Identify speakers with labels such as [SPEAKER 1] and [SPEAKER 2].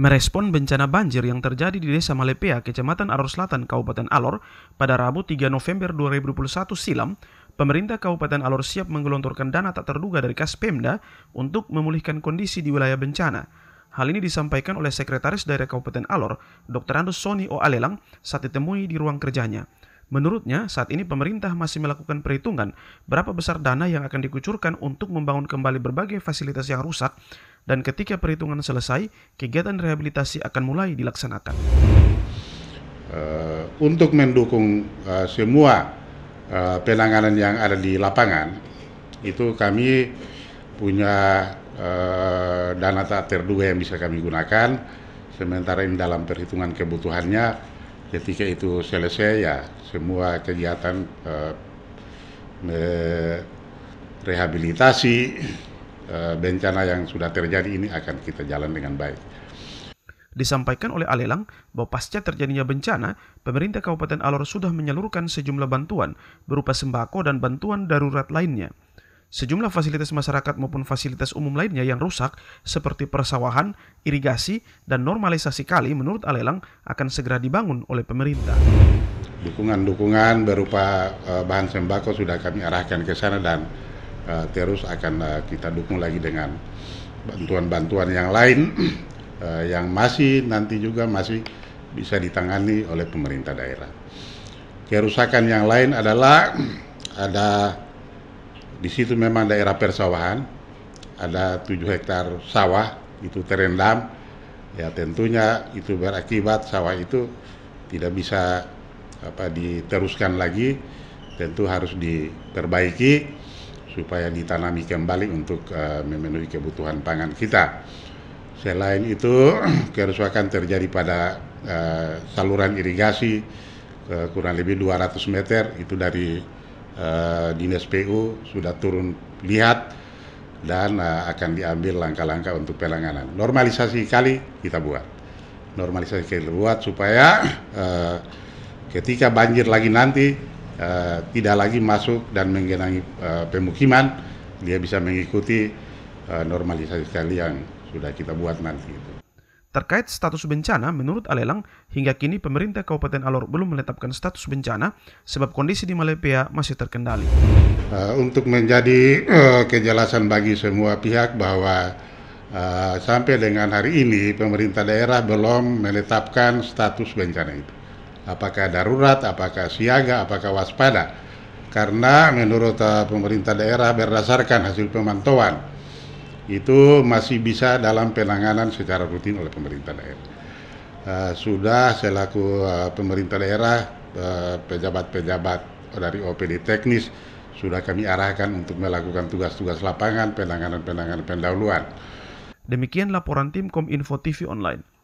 [SPEAKER 1] merespon bencana banjir yang terjadi di Desa Malepea, Kecamatan Alor Selatan, Kabupaten Alor, pada Rabu 3 November 2021 silam, pemerintah Kabupaten Alor siap menggelontorkan dana tak terduga dari Kas Pemda untuk memulihkan kondisi di wilayah bencana. Hal ini disampaikan oleh Sekretaris Daerah Kabupaten Alor, Dr. Andus Soni O. Alelang, saat ditemui di ruang kerjanya. Menurutnya, saat ini pemerintah masih melakukan perhitungan berapa besar dana yang akan dikucurkan untuk membangun kembali berbagai fasilitas yang rusak dan ketika perhitungan selesai, kegiatan rehabilitasi akan mulai dilaksanakan.
[SPEAKER 2] Uh, untuk mendukung uh, semua uh, penanganan yang ada di lapangan, itu kami punya uh, dana tak terduga yang bisa kami gunakan. Sementara ini dalam perhitungan kebutuhannya, ketika itu selesai ya semua kegiatan uh, rehabilitasi Eh, bencana yang sudah terjadi ini akan kita jalan dengan baik.
[SPEAKER 1] Disampaikan oleh Alelang bahwa pasca terjadinya bencana, pemerintah Kabupaten Alor sudah menyalurkan sejumlah bantuan berupa sembako dan bantuan darurat lainnya. Sejumlah fasilitas masyarakat maupun fasilitas umum lainnya yang rusak seperti persawahan, irigasi, dan normalisasi kali menurut Alelang akan segera dibangun oleh pemerintah.
[SPEAKER 2] Dukungan-dukungan berupa eh, bahan sembako sudah kami arahkan ke sana dan Eh, terus akan eh, kita dukung lagi dengan bantuan-bantuan yang lain eh, yang masih nanti juga masih bisa ditangani oleh pemerintah daerah. Kerusakan yang lain adalah ada di situ memang daerah persawahan, ada tujuh hektar sawah itu terendam. Ya tentunya itu berakibat sawah itu tidak bisa apa diteruskan lagi tentu harus diperbaiki supaya ditanami kembali untuk uh, memenuhi kebutuhan pangan kita. Selain itu, kerusakan terjadi pada uh, saluran irigasi uh, kurang lebih 200 meter itu dari uh, dinas PU sudah turun lihat dan uh, akan diambil langkah-langkah untuk pelanganan. Normalisasi kali kita buat. Normalisasi kita buat supaya uh, ketika banjir lagi nanti Eh, tidak lagi masuk dan menggenangi eh, pemukiman, dia bisa mengikuti eh, normalisasi sekali yang sudah kita buat nanti. Itu.
[SPEAKER 1] Terkait status bencana, menurut Alelang, hingga kini pemerintah Kabupaten Alor belum menetapkan status bencana sebab kondisi di Malepea masih terkendali.
[SPEAKER 2] untuk menjadi kejelasan bagi semua pihak bahwa sampai dengan hari ini pemerintah daerah belum menetapkan status bencana itu apakah darurat, apakah siaga, apakah waspada. Karena menurut eh, pemerintah daerah berdasarkan hasil pemantauan itu masih bisa dalam penanganan secara rutin oleh pemerintah daerah. Uh, sudah selaku uh, pemerintah daerah, pejabat-pejabat uh, dari OPD teknis sudah kami arahkan untuk melakukan tugas-tugas lapangan, penanganan-penanganan pendahuluan. Demikian laporan tim Kominfo TV Online.